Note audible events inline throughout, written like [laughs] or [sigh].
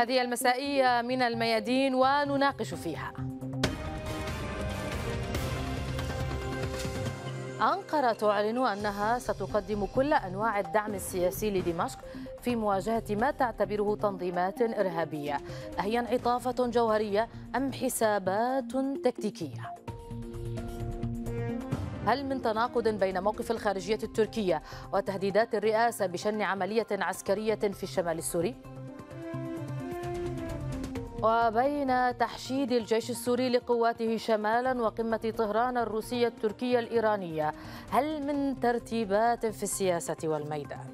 هذه المسائية من الميادين ونناقش فيها أنقرة تعلن أنها ستقدم كل أنواع الدعم السياسي لدمشق في مواجهة ما تعتبره تنظيمات إرهابية أهي انعطافة جوهرية أم حسابات تكتيكية؟ هل من تناقض بين موقف الخارجية التركية وتهديدات الرئاسة بشن عملية عسكرية في الشمال السوري؟ وبين تحشيد الجيش السوري لقواته شمالا وقمة طهران الروسية التركية الإيرانية هل من ترتيبات في السياسة والميدان؟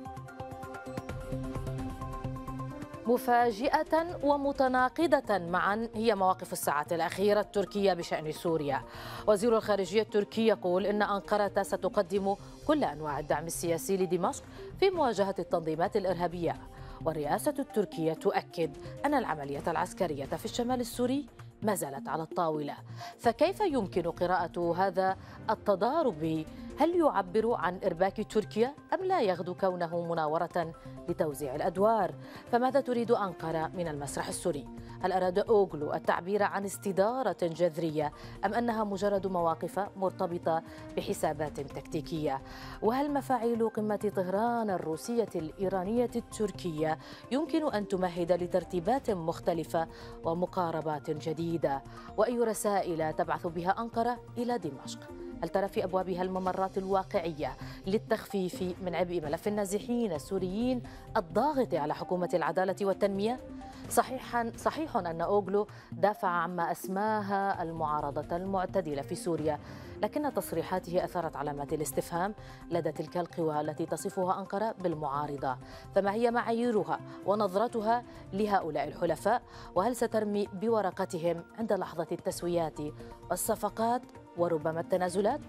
مفاجئة ومتناقضة معا هي مواقف الساعات الأخيرة التركية بشأن سوريا وزير الخارجية التركي يقول إن أنقرة ستقدم كل أنواع الدعم السياسي لدمشق في مواجهة التنظيمات الإرهابية والرئاسة التركية تؤكد أن العملية العسكرية في الشمال السوري ما زالت على الطاولة فكيف يمكن قراءة هذا التضارب هل يعبر عن إرباك تركيا أم لا يغدو كونه مناورة لتوزيع الأدوار فماذا تريد أنقرة من المسرح السوري هل أراد أوغلو التعبير عن استدارة جذرية أم أنها مجرد مواقف مرتبطة بحسابات تكتيكية وهل مفاعيل قمة طهران الروسية الإيرانية التركية يمكن أن تمهد لترتيبات مختلفة ومقاربات جديدة وأي رسائل تبعث بها أنقرة إلى دمشق هل ترى في أبوابها الممرات الواقعية للتخفيف من عبء ملف النازحين السوريين الضاغط على حكومة العدالة والتنمية؟ صحيحا صحيح أن أوغلو دافع عما أسماها المعارضة المعتدلة في سوريا لكن تصريحاته أثارت علامات الاستفهام لدى تلك القوى التي تصفها أنقرة بالمعارضة فما هي معاييرها ونظرتها لهؤلاء الحلفاء وهل سترمي بورقتهم عند لحظة التسويات والصفقات وربما التنازلات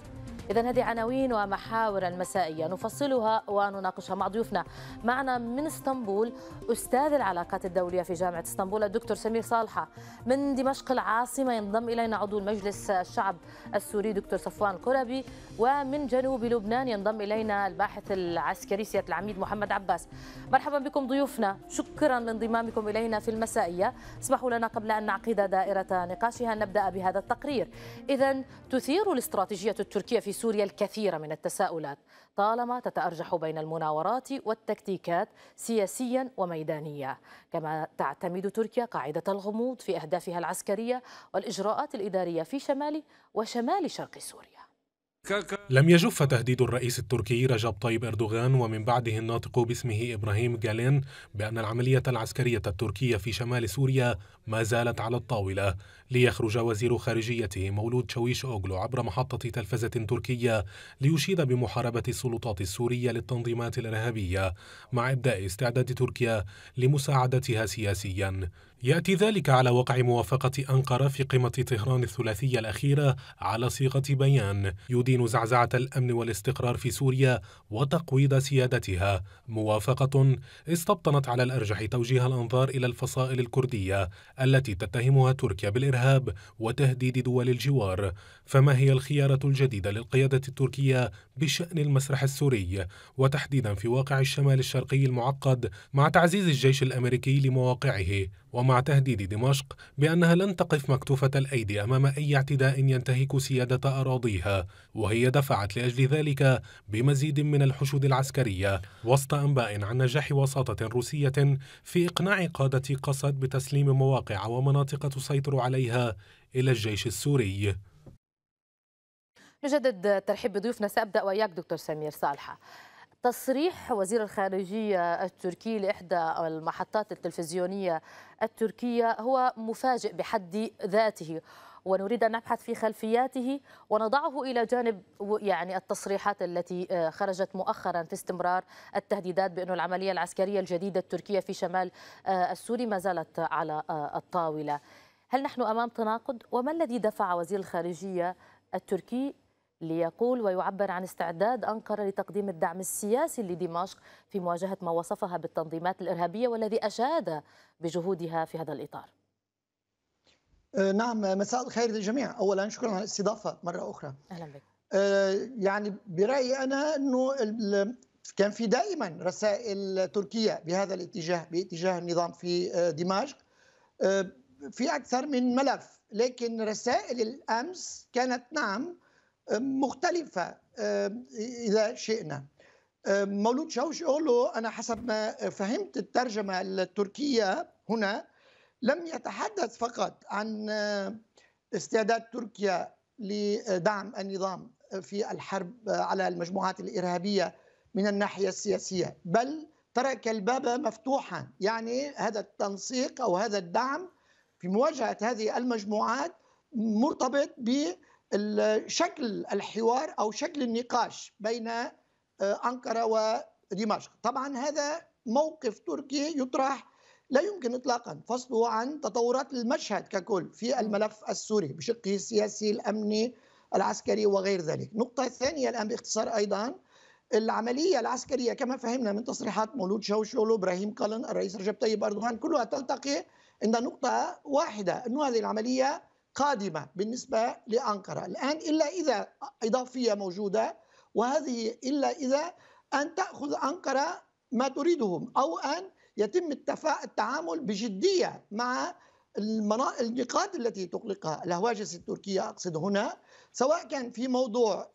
إذا هذه عناوين ومحاور المسائية نفصلها ونناقشها مع ضيوفنا معنا من اسطنبول أستاذ العلاقات الدولية في جامعة اسطنبول الدكتور سمير صالحة من دمشق العاصمة ينضم إلينا عضو المجلس الشعب السوري دكتور صفوان القربي ومن جنوب لبنان ينضم إلينا الباحث العسكري سيادة العميد محمد عباس مرحبا بكم ضيوفنا شكرا لانضمامكم إلينا في المسائية اسمحوا لنا قبل أن نعقد دائرة نقاشها نبدأ بهذا التقرير إذا تثير الاستراتيجية التركية في سوريا الكثير من التساؤلات طالما تتأرجح بين المناورات والتكتيكات سياسيا وميدانيا كما تعتمد تركيا قاعدة الغموض في أهدافها العسكرية والإجراءات الإدارية في شمال وشمال شرق سوريا لم يجف تهديد الرئيس التركي رجب طيب أردوغان ومن بعده الناطق باسمه إبراهيم جالين بأن العملية العسكرية التركية في شمال سوريا ما زالت على الطاولة ليخرج وزير خارجيته مولود شويش أوغلو عبر محطة تلفزة تركية ليشيد بمحاربة السلطات السورية للتنظيمات الإرهابية مع إبداء استعداد تركيا لمساعدتها سياسيا يأتي ذلك على وقع موافقة أنقرة في قمة طهران الثلاثية الأخيرة على صيغة بيان يدين زعزعة الأمن والاستقرار في سوريا وتقويض سيادتها موافقة استبطنت على الأرجح توجيه الأنظار إلى الفصائل الكردية التي تتهمها تركيا بالإرهاب وتهديد دول الجوار فما هي الخيارة الجديدة للقيادة التركية بشأن المسرح السوري وتحديدا في واقع الشمال الشرقي المعقد مع تعزيز الجيش الأمريكي لمواقعه ومع تهديد دمشق بأنها لن تقف مكتوفة الأيدي أمام أي اعتداء ينتهك سيادة أراضيها وهي دفعت لأجل ذلك بمزيد من الحشود العسكرية وسط أنباء عن نجاح وساطة روسية في إقناع قادة قسد بتسليم مواقع ومناطق تسيطر عليها إلى الجيش السوري نجدد الترحيب بضيوفنا سأبدأ وإياك دكتور سمير صالحة تصريح وزير الخارجية التركي لإحدى المحطات التلفزيونية التركية هو مفاجئ بحد ذاته ونريد أن نبحث في خلفياته ونضعه إلى جانب يعني التصريحات التي آه، خرجت مؤخرا في استمرار التهديدات بأن العملية العسكرية الجديدة التركية في شمال آه، السوري ما زالت على آه، الطاولة هل نحن أمام تناقض وما الذي دفع وزير الخارجية التركي ليقول ويعبر عن استعداد أنقرة لتقديم الدعم السياسي لدمشق في مواجهة ما وصفها بالتنظيمات الإرهابية والذي أشاد بجهودها في هذا الإطار أه، نعم مساء الخير للجميع أولا شكرا على الاستضافة مرة أخرى أهلا بك أه، يعني برأيي أنا أنه كان في دائما رسائل تركية بهذا الاتجاه باتجاه النظام في أه، دمشق في أكثر من ملف لكن رسائل الأمس كانت نعم مختلفة إذا شئنا مولود شاوش أولو أنا حسب ما فهمت الترجمة التركية هنا لم يتحدث فقط عن استعداد تركيا لدعم النظام في الحرب على المجموعات الإرهابية من الناحية السياسية بل ترك الباب مفتوحا يعني هذا التنسيق أو هذا الدعم في مواجهة هذه المجموعات مرتبط ب شكل الحوار او شكل النقاش بين آه، انقره ودمشق طبعا هذا موقف تركي يطرح لا يمكن اطلاقا فصله عن تطورات المشهد ككل في الملف السوري بشقه السياسي الامني العسكري وغير ذلك النقطه الثانيه الان باختصار ايضا العملية العسكرية كما فهمنا من تصريحات مولود شوشولو إبراهيم قلن الرئيس رجب طيب أردوغان كلها تلتقي عند نقطة واحدة أن هذه العملية قادمة بالنسبة لأنقرة الآن إلا إذا إضافية موجودة وهذه إلا إذا أن تأخذ أنقرة ما تريدهم أو أن يتم التعامل بجدية مع النقاط التي تقلقها الهواجس التركية أقصد هنا سواء كان في موضوع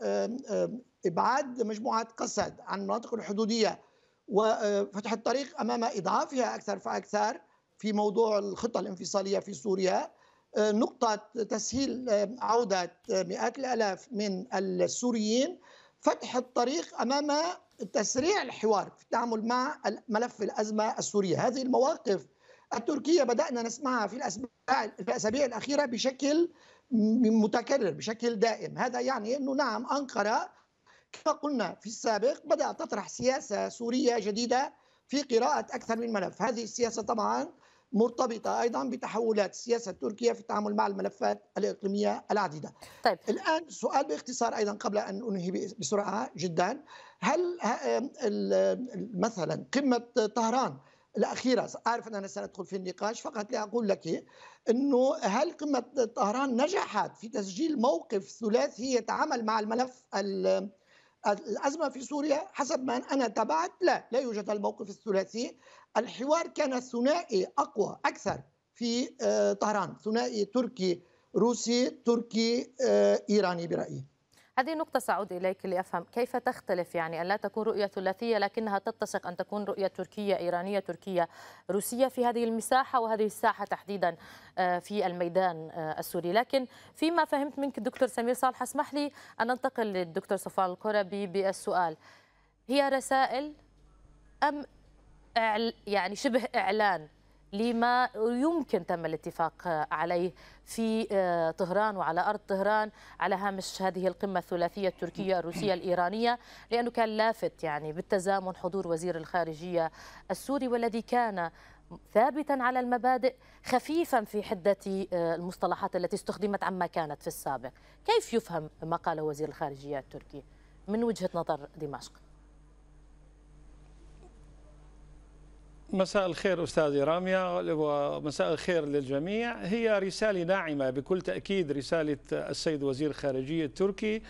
إبعاد مجموعات قسد عن المناطق الحدودية وفتح آه، الطريق أمام إضعافها أكثر فأكثر في موضوع الخطة الانفصالية في سوريا نقطة تسهيل آه، عودة آه، مئات الآلاف من السوريين فتح الطريق أمام تسريع الحوار في التعامل مع ملف الأزمة السورية هذه المواقف التركية بدأنا نسمعها في الأسابيع الأخيرة بشكل متكرر بشكل دائم هذا يعني أنه نعم أنقرة كما قلنا في السابق بدأت تطرح سياسة سورية جديدة في قراءة أكثر من ملف هذه السياسة طبعا مرتبطة أيضا بتحولات سياسة تركيا في التعامل مع الملفات الإقليمية العديدة طيب. الآن سؤال باختصار أيضا قبل أن أنهي بسرعة جدا هل مثلا قمة طهران الأخيرة أعرف أن أنا سندخل في النقاش فقط لأقول لك أنه هل قمة طهران نجحت في تسجيل موقف ثلاثي يتعامل مع الملف ال الأزمة في سوريا حسب ما أنا تابعت لا لا يوجد الموقف الثلاثي الحوار كان ثنائي أقوى أكثر في آه، طهران ثنائي تركي روسي تركي آه، إيراني برأيي هذه نقطة سأعود إليك لأفهم كيف تختلف يعني أن لا تكون رؤية ثلاثية لكنها تتسق أن تكون رؤية تركية إيرانية تركية روسية في هذه المساحة وهذه الساحة تحديدا آه، في الميدان آه، السوري لكن فيما فهمت منك دكتور سمير صالح اسمح لي أن أنتقل للدكتور صفان القربي بالسؤال هي رسائل أم يعني شبه إعلان لما يمكن تم الاتفاق عليه في آه، طهران وعلى أرض طهران على هامش هذه القمة الثلاثية التركية الروسية الإيرانية لأنه كان لافت يعني بالتزامن حضور وزير الخارجية السوري والذي كان ثابتا على المبادئ خفيفا في حدة آه، المصطلحات التي استخدمت عما كانت في السابق كيف يفهم ما قاله وزير الخارجية التركي من وجهة نظر دمشق؟ مساء الخير أستاذي رامية ومساء الخير للجميع هي رسالة ناعمة بكل تأكيد رسالة السيد وزير الخارجية التركي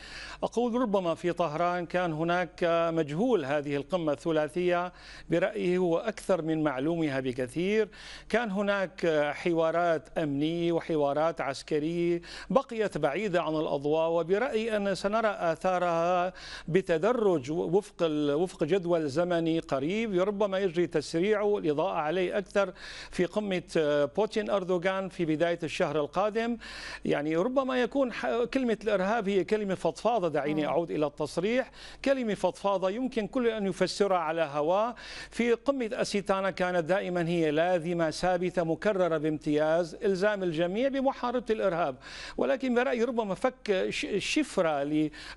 أقول ربما في طهران كان هناك مجهول هذه القمة الثلاثية برأيه هو أكثر من معلومها بكثير كان هناك حوارات أمنية وحوارات عسكرية بقيت بعيدة عن الأضواء وبرأيي أن سنرى آثارها بتدرج وفق وفق جدول زمني قريب ربما يجري تسريعه إضاءة عليه أكثر في قمة آه، بوتين أردوغان في بداية الشهر القادم يعني ربما يكون كلمة الإرهاب هي كلمة فضفاضة دعيني أعود إلى التصريح كلمة فضفاضة يمكن كل أن يفسرها على هواه في قمة أسيتانا كانت دائما هي لازمة ثابتة مكررة بامتياز إلزام الجميع بمحاربة الإرهاب ولكن برأيي ربما فك شفرة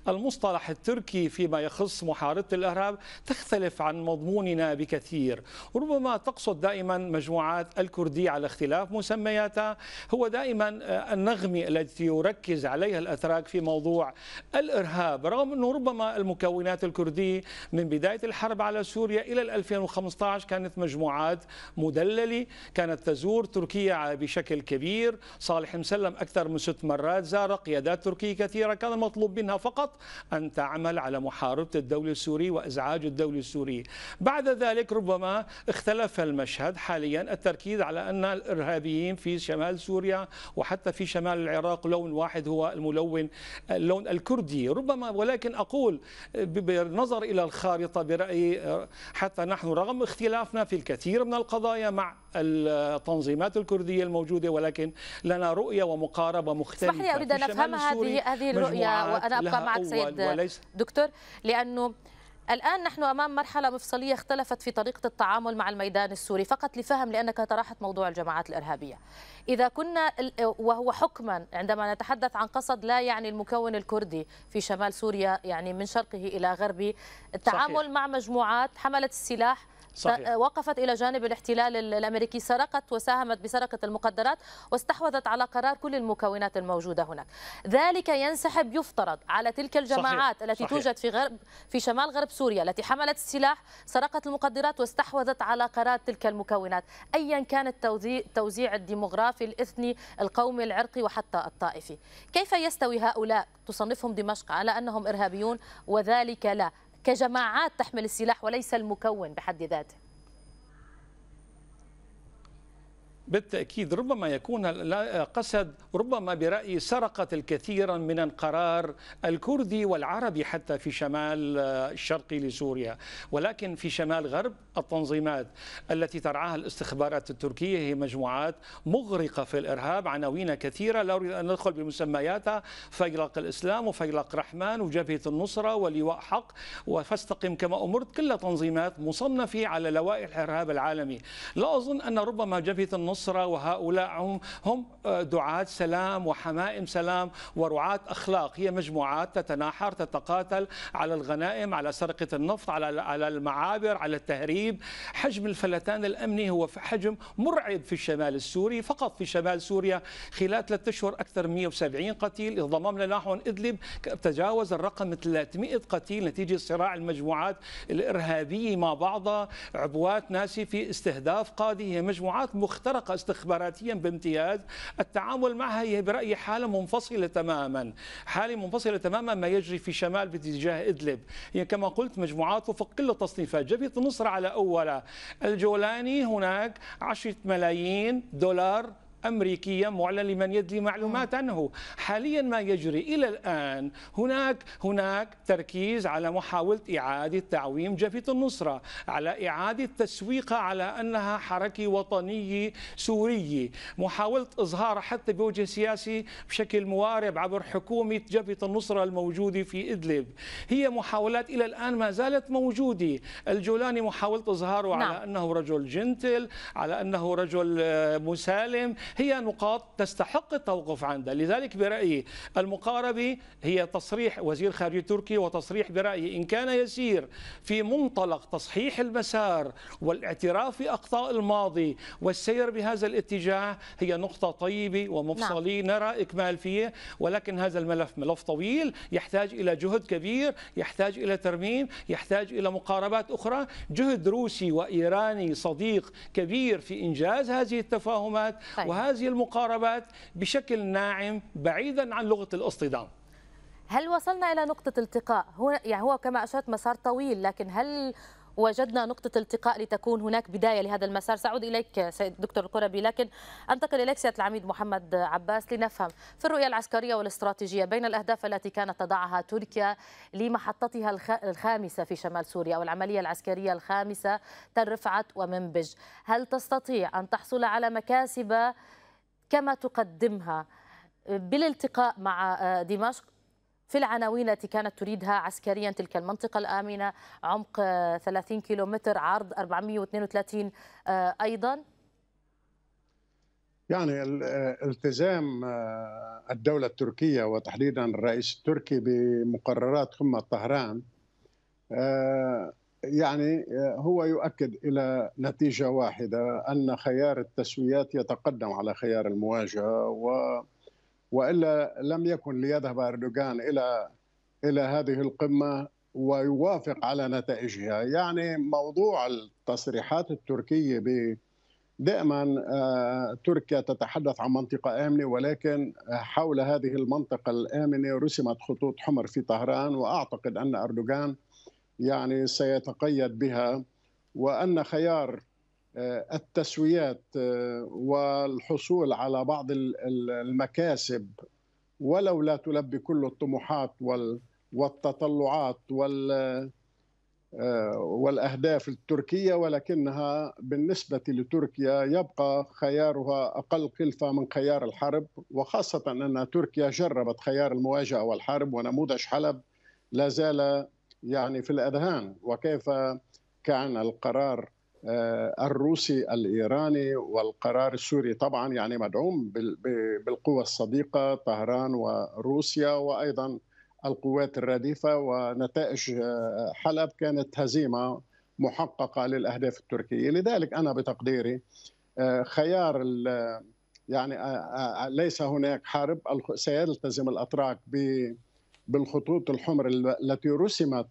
للمصطلح التركي فيما يخص محاربة الإرهاب تختلف عن مضموننا بكثير ربما ربما تقصد دائما مجموعات الكردية على اختلاف مسمياتها هو دائما آه، النغمة التي يركز عليها الأتراك في موضوع الإرهاب رغم أنه ربما المكونات الكردية من بداية الحرب على سوريا إلى 2015 كانت مجموعات مدللة كانت تزور تركيا بشكل كبير صالح مسلم أكثر من ست مرات زار قيادات تركية كثيرة كان المطلوب منها فقط أن تعمل على محاربة الدولة السورية وإزعاج الدولة السورية بعد ذلك ربما اختلف اختلف المشهد حاليا التركيز على أن الإرهابيين في شمال سوريا وحتى في شمال العراق لون واحد هو الملون اللون الكردي ربما ولكن أقول بالنظر إلى الخارطة برأيي حتى نحن رغم اختلافنا في الكثير من القضايا مع التنظيمات الكردية الموجودة ولكن لنا رؤية ومقاربة مختلفة اسمح لي أريد أن أفهم هذه هذه الرؤية وأنا أبقى معك سيد دكتور لأنه الآن نحن أمام مرحلة مفصلية اختلفت في طريقة التعامل مع الميدان السوري فقط لفهم لأنك طرحت موضوع الجماعات الإرهابية إذا كنا وهو حكما عندما نتحدث عن قصد لا يعني المكون الكردي في شمال سوريا يعني من شرقه إلى غربه التعامل صحيح. مع مجموعات حملت السلاح صحيح. وقفت إلى جانب الاحتلال الأمريكي سرقت وساهمت بسرقة المقدرات واستحوذت على قرار كل المكونات الموجودة هناك ذلك ينسحب يفترض على تلك الجماعات صحيح. التي صحيح. توجد في غرب في شمال غرب سوريا التي حملت السلاح سرقت المقدرات واستحوذت على قرار تلك المكونات أيا كان التوزيع الديمغرافي الإثني القومي العرقي وحتى الطائفي كيف يستوي هؤلاء تصنفهم دمشق على أنهم إرهابيون وذلك لا كجماعات تحمل السلاح وليس المكون بحد ذاته بالتأكيد ربما يكون قسد ربما برأيي سرقت الكثير من القرار الكردي والعربي حتى في شمال آه، الشرقي لسوريا ولكن في شمال غرب التنظيمات التي ترعاها الاستخبارات التركية هي مجموعات مغرقة في الإرهاب عناوين كثيرة لا أريد أن ندخل بمسمياتها فيلق الإسلام وفيلق رحمن وجبهة النصرة ولواء حق وفاستقم كما أمرت كلها تنظيمات مصنفة على لوائح الإرهاب العالمي لا أظن أن ربما جبهة النصرة النصرة وهؤلاء هم, آه، دعاة سلام وحمائم سلام ورعاة أخلاق هي مجموعات تتناحر تتقاتل على الغنائم على سرقة النفط على على المعابر على التهريب حجم الفلتان الأمني هو حجم مرعب في الشمال السوري فقط في شمال سوريا خلال ثلاثة أشهر أكثر من 170 قتيل ضممنا نحو إدلب تجاوز الرقم 300 قتيل نتيجة صراع المجموعات الإرهابية مع بعضها عبوات ناسي في استهداف قادة هي مجموعات مخترقة علاقة استخباراتيا بامتياز التعامل معها هي برأيي حالة منفصلة تماما حالة منفصلة تماما ما يجري في شمال باتجاه إدلب هي كما قلت مجموعات وفق كل التصنيفات جبهة النصرة على أولها الجولاني هناك عشرة ملايين دولار أمريكية معلن لمن يدري معلومات نعم. عنه حاليا ما يجري إلى الآن هناك هناك تركيز على محاولة إعادة تعويم جبهة النصرة على إعادة تسويقها على أنها حركة وطنية سورية محاولة إظهارها حتى بوجه سياسي بشكل موارب عبر حكومة جبهة النصرة الموجودة في إدلب هي محاولات إلى الآن ما زالت موجودة الجولاني محاولة إظهاره نعم. على أنه رجل جنتل على أنه رجل آه، مسالم هي نقاط تستحق التوقف عندها لذلك برأيي المقاربة هي تصريح وزير خارجية تركيا وتصريح برأيي إن كان يسير في منطلق تصحيح المسار والاعتراف بأخطاء الماضي والسير بهذا الاتجاه هي نقطة طيبة ومفصلية نعم. نرى إكمال فيه ولكن هذا الملف ملف طويل يحتاج إلى جهد كبير يحتاج إلى ترميم يحتاج إلى مقاربات أخرى جهد روسي وإيراني صديق كبير في إنجاز هذه التفاهمات طيب. وهذا هذه المقاربات بشكل ناعم بعيدا عن لغة الاصطدام هل وصلنا إلى نقطة التقاء؟ هو يعني هو كما أشرت مسار طويل لكن هل وجدنا نقطة التقاء لتكون هناك بداية لهذا المسار سأعود إليك سيد دكتور القربي لكن أنتقل إليك سيادة العميد محمد عباس لنفهم في الرؤية العسكرية والاستراتيجية بين الأهداف التي كانت تضعها تركيا لمحطتها الخامسة في شمال سوريا والعملية العسكرية الخامسة تل رفعت ومنبج هل تستطيع أن تحصل على مكاسب كما تقدمها بالالتقاء مع دمشق في العناوين التي كانت تريدها عسكريا تلك المنطقة الآمنة عمق 30 كيلومتر عرض 432 آه، أيضا يعني آه، التزام آه، الدولة التركية وتحديدا الرئيس التركي بمقررات قمة طهران يعني هو يؤكد إلى نتيجة واحدة أن خيار التسويات يتقدم على خيار المواجهة و والا لم يكن ليذهب اردوغان الى الى هذه القمه ويوافق على نتائجها، يعني موضوع التصريحات التركيه ب دائما آه، تركيا تتحدث عن منطقة آمنة ولكن حول هذه المنطقة الآمنة رسمت خطوط حمر في طهران وأعتقد أن أردوغان يعني سيتقيد بها وأن خيار آه، التسويات آه، والحصول على بعض المكاسب ولو لا تلبي كل الطموحات والتطلعات آه، والأهداف التركية ولكنها بالنسبة لتركيا يبقى خيارها أقل كلفة من خيار الحرب وخاصة أن تركيا جربت خيار المواجهة والحرب ونموذج حلب لا زال يعني في الأذهان وكيف كان القرار آه، الروسي الايراني والقرار السوري طبعا يعني مدعوم بالقوى الصديقه طهران وروسيا وايضا القوات الرديفه ونتائج آه، حلب كانت هزيمه محققه للاهداف التركيه، لذلك انا بتقديري آه، خيار يعني ليس هناك حرب سيلتزم الاتراك بالخطوط الحمر التي رسمت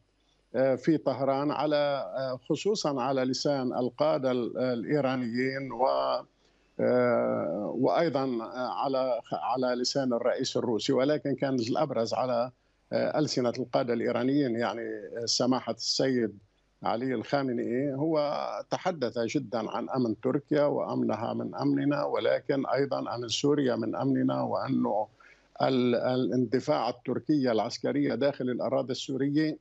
آه، في طهران على آه، خصوصا على لسان القاده آه، الايرانيين و وايضا على على لسان الرئيس الروسي ولكن كان الابرز على السنه القاده الايرانيين يعني سماحه السيد علي الخامنئي هو تحدث جدا عن امن تركيا وامنها من امننا ولكن ايضا امن سوريا من امننا وانه الاندفاع التركيه العسكريه داخل الاراضي السوريه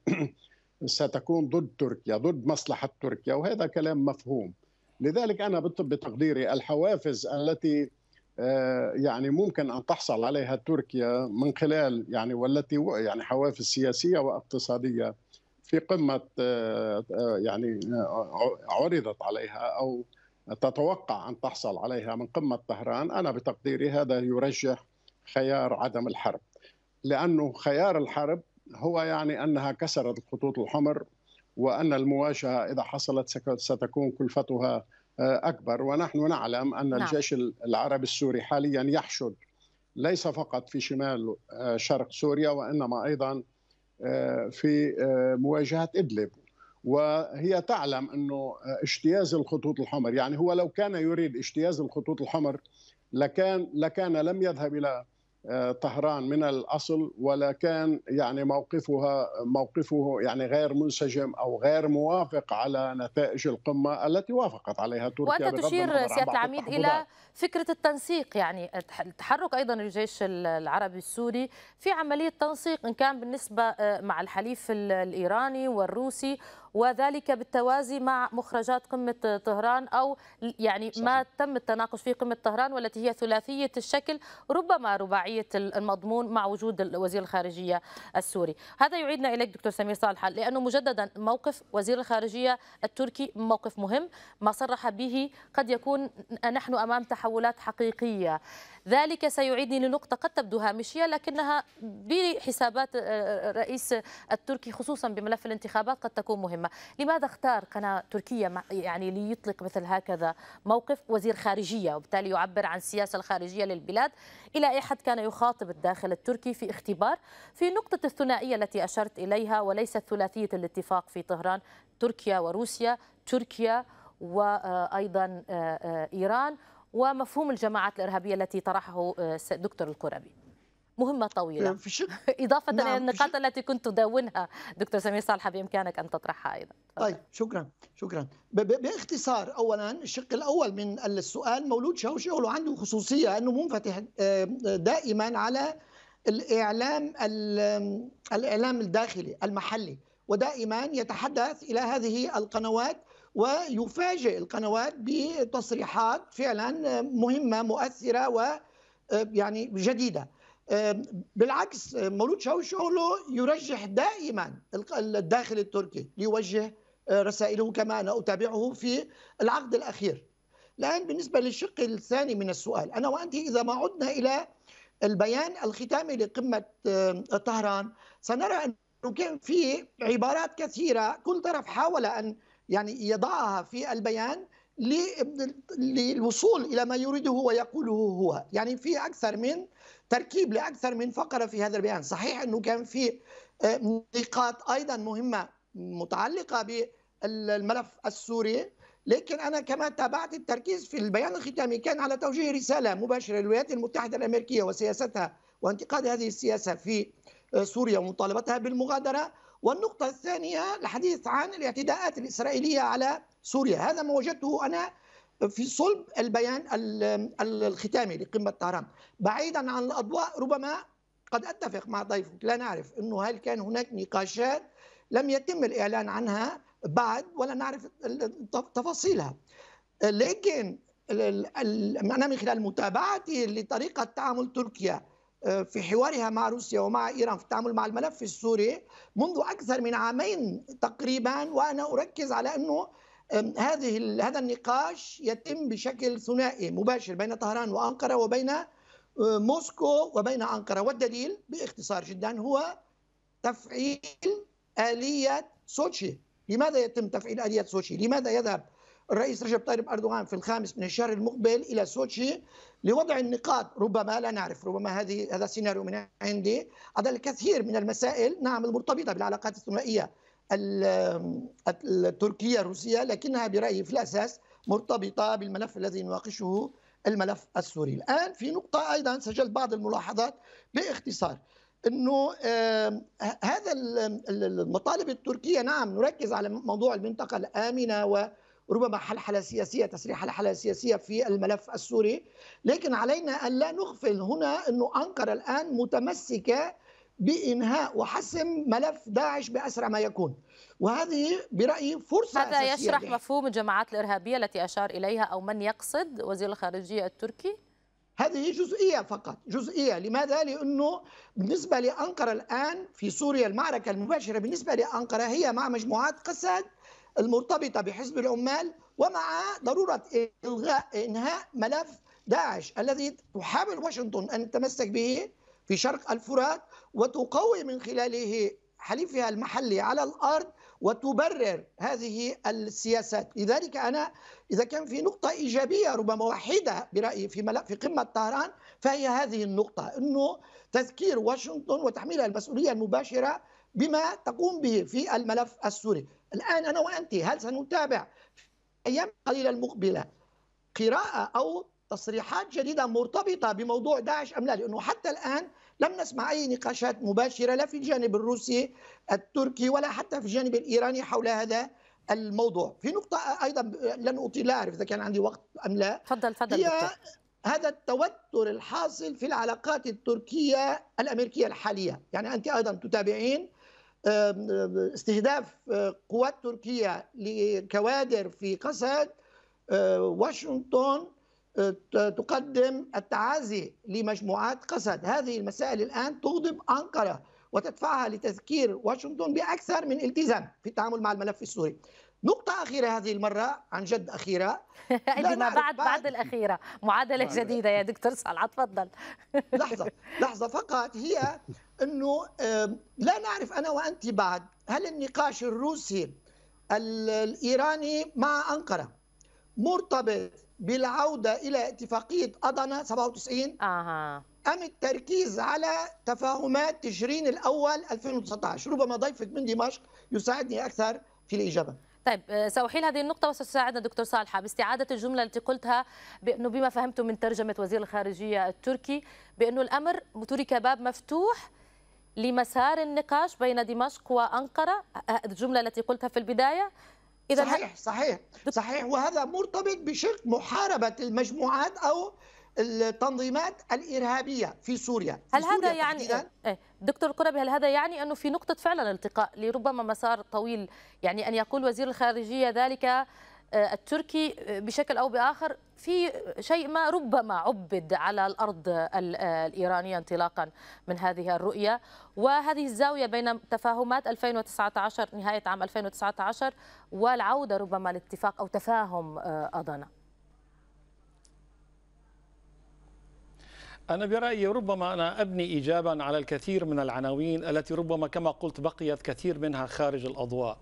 ستكون ضد تركيا ضد مصلحة تركيا وهذا كلام مفهوم لذلك أنا بتقديري الحوافز التي آه، يعني ممكن أن تحصل عليها تركيا من خلال يعني والتي يعني حوافز سياسية واقتصادية في قمة آه، آه، يعني عرضت عليها أو تتوقع أن تحصل عليها من قمة طهران أنا بتقديري هذا يرجح خيار عدم الحرب لأنه خيار الحرب هو يعني انها كسرت الخطوط الحمر وان المواجهه اذا حصلت ستكون كلفتها آه، اكبر ونحن نعلم ان نعم. الجيش العربي السوري حاليا يحشد ليس فقط في شمال آه، شرق سوريا وانما ايضا آه، في مواجهه ادلب وهي تعلم انه اجتياز الخطوط الحمر يعني هو لو كان يريد اجتياز الخطوط الحمر لكان لكان لم يذهب الى آه، طهران من الاصل ولا كان يعني موقفها موقفه يعني غير منسجم او غير موافق على نتائج القمه التي وافقت عليها تركيا وانت تشير سياده العميد الى فكره التنسيق يعني تحرك ايضا الجيش العربي السوري في عمليه تنسيق ان كان بالنسبه آه، مع الحليف الايراني والروسي وذلك بالتوازي مع مخرجات قمة طهران أو يعني ما تم التناقش في قمة طهران والتي هي ثلاثية الشكل ربما رباعية المضمون مع وجود وزير الخارجية السوري هذا يعيدنا إليك دكتور سمير صالح لأنه مجددا موقف وزير الخارجية التركي موقف مهم ما صرح به قد يكون نحن أمام تحولات حقيقية ذلك سيعيدني لنقطة قد تبدو هامشية لكنها بحسابات الرئيس آه، آه، التركي خصوصا بملف الانتخابات قد تكون مهمة لماذا اختار قناة تركية يعني ليطلق مثل هكذا موقف وزير خارجية وبالتالي يعبر عن السياسة الخارجية للبلاد إلى أي حد كان يخاطب الداخل التركي في اختبار في نقطة الثنائية التي أشرت إليها وليست ثلاثية الاتفاق في طهران تركيا وروسيا تركيا وأيضا آه، آه، آه، إيران ومفهوم الجماعات الإرهابية التي طرحه دكتور الكربي مهمة طويلة نعم. [laughs] إضافة نعم. إلى النقاط التي كنت تدونها دكتور سمير صالحة بإمكانك أن تطرحها أيضا طيب شكرا شكرا باختصار أولا الشق الأول من السؤال مولود شوشغل عنده خصوصية أنه منفتح آه، دائما على الإعلام الإعلام الداخلي المحلي ودائما يتحدث إلى هذه القنوات ويفاجئ القنوات بتصريحات فعلا مهمة مؤثرة و آه، يعني جديدة بالعكس مولود شاوشوغلو يرجح دائما الداخل التركي ليوجه آه، رسائله كما انا اتابعه في العقد الاخير. الان بالنسبه للشق الثاني من السؤال انا وانت اذا ما عدنا الى البيان الختامي لقمه طهران سنرى انه كان في عبارات كثيره كل طرف حاول ان يعني يضعها في البيان للوصول الى ما يريده ويقوله هو، يعني في اكثر من تركيب لاكثر من فقره في هذا البيان، صحيح انه كان في آه، نقاط ايضا مهمه متعلقه بالملف السوري لكن انا كما تابعت التركيز في البيان الختامي كان على توجيه رساله مباشره للولايات المتحده الامريكيه وسياستها وانتقاد هذه السياسه في آه، سوريا ومطالبتها بالمغادره والنقطه الثانيه الحديث عن الاعتداءات الاسرائيليه على سوريا هذا ما وجدته انا في صلب البيان الختامي لقمه طهران بعيدا عن الاضواء ربما قد اتفق مع ضيفك لا نعرف انه هل كان هناك نقاشات لم يتم الاعلان عنها بعد ولا نعرف تفاصيلها لكن انا من خلال متابعتي لطريقه تعامل تركيا آه، في حوارها مع روسيا ومع ايران في التعامل مع الملف السوري منذ اكثر من عامين تقريبا وانا اركز على انه هذه هذا النقاش يتم بشكل ثنائي مباشر بين طهران وانقره وبين أه، موسكو وبين انقره والدليل باختصار جدا هو تفعيل اليه سوتشي لماذا يتم تفعيل اليه سوتشي لماذا يذهب الرئيس رجب طيب اردوغان في الخامس من الشهر المقبل الى سوتشي لوضع النقاط ربما لا نعرف ربما هذه هذا سيناريو من عندي هذا الكثير من المسائل نعم المرتبطه بالعلاقات الثنائيه التركية الروسيه لكنها برأيي في الأساس مرتبطة بالملف الذي نناقشه الملف السوري الآن في نقطة أيضا سجلت بعض الملاحظات باختصار انه هذا المطالب التركيه نعم نركز على موضوع المنطقه الامنه وربما حلحله سياسيه تسريح حلحله سياسيه في الملف السوري لكن علينا ان لا نغفل هنا انه انقره الان متمسكه بإنهاء وحسم ملف داعش بأسرع ما يكون وهذه برأيي فرصة هذا أساسية يشرح مفهوم الجماعات الإرهابية التي أشار إليها أو من يقصد وزير الخارجية التركي؟ هذه جزئية فقط جزئية لماذا؟ لأنه بالنسبة لأنقرة الآن في سوريا المعركة المباشرة بالنسبة لأنقرة هي مع مجموعات قسد المرتبطة بحزب العمال ومع ضرورة إلغاء إنهاء ملف داعش الذي تحاول واشنطن أن تتمسك به في شرق الفرات وتقوي من خلاله حليفها المحلي على الارض وتبرر هذه السياسات، لذلك انا اذا كان في نقطه ايجابيه ربما وحيده برايي في ملف في قمه طهران فهي هذه النقطه انه تذكير واشنطن وتحميلها المسؤوليه المباشره بما تقوم به في الملف السوري، الان انا وانت هل سنتابع ايام قليله المقبله قراءه او تصريحات جديدة مرتبطة بموضوع داعش أم لا لأنه حتى الآن لم نسمع أي نقاشات مباشرة لا في الجانب الروسي التركي ولا حتى في الجانب الإيراني حول هذا الموضوع في نقطة أيضا لن أطيل لا أعرف إذا كان عندي وقت أم لا تفضل تفضل هي هذا التوتر الحاصل في العلاقات التركية الأمريكية الحالية يعني أنت أيضا تتابعين استهداف آه، قوات تركية لكوادر في قسد آه، واشنطن تقدم التعازي لمجموعات قسد هذه المسائل الآن تغضب أنقرة وتدفعها لتذكير واشنطن بأكثر من التزام في التعامل مع الملف السوري نقطة أخيرة هذه المرة عن جد أخيرة [laughs] اللي ما بعد بعد الأخيرة معادلة جديدة يا دكتور صالح تفضل [laughs] لحظة لحظة فقط هي أنه لا نعرف أنا وأنت بعد هل النقاش الروسي الإيراني مع أنقرة مرتبط بالعوده الى اتفاقيه ادنا 97 اها ام التركيز على تفاهمات تشرين الاول 2019 ربما ضيفك من دمشق يساعدني اكثر في الاجابه طيب آه، سأحيل هذه النقطة وستساعدنا دكتور صالحة باستعادة الجملة التي قلتها بأنه بما فهمت من ترجمة وزير الخارجية التركي بأنه الأمر ترك باب مفتوح لمسار النقاش بين دمشق وأنقرة آه، آه، الجملة التي قلتها في البداية إذا صحيح صحيح صحيح وهذا مرتبط بشق محاربة المجموعات أو التنظيمات الإرهابية في سوريا هل هذا سوريا هذا يعني إيه، إيه. دكتور القربي هل هذا يعني أنه في نقطة فعلا التقاء لربما مسار طويل يعني أن يقول وزير الخارجية ذلك التركي آه، بشكل أو بآخر في شيء ما ربما عبد على الأرض آه، الإيرانية انطلاقا من هذه الرؤية وهذه الزاوية بين تفاهمات 2019 نهاية عام 2019 والعودة ربما لاتفاق أو تفاهم آه، أضنا أنا برأيي ربما أنا أبني إجابا على الكثير من العناوين التي ربما كما قلت بقيت كثير منها خارج الأضواء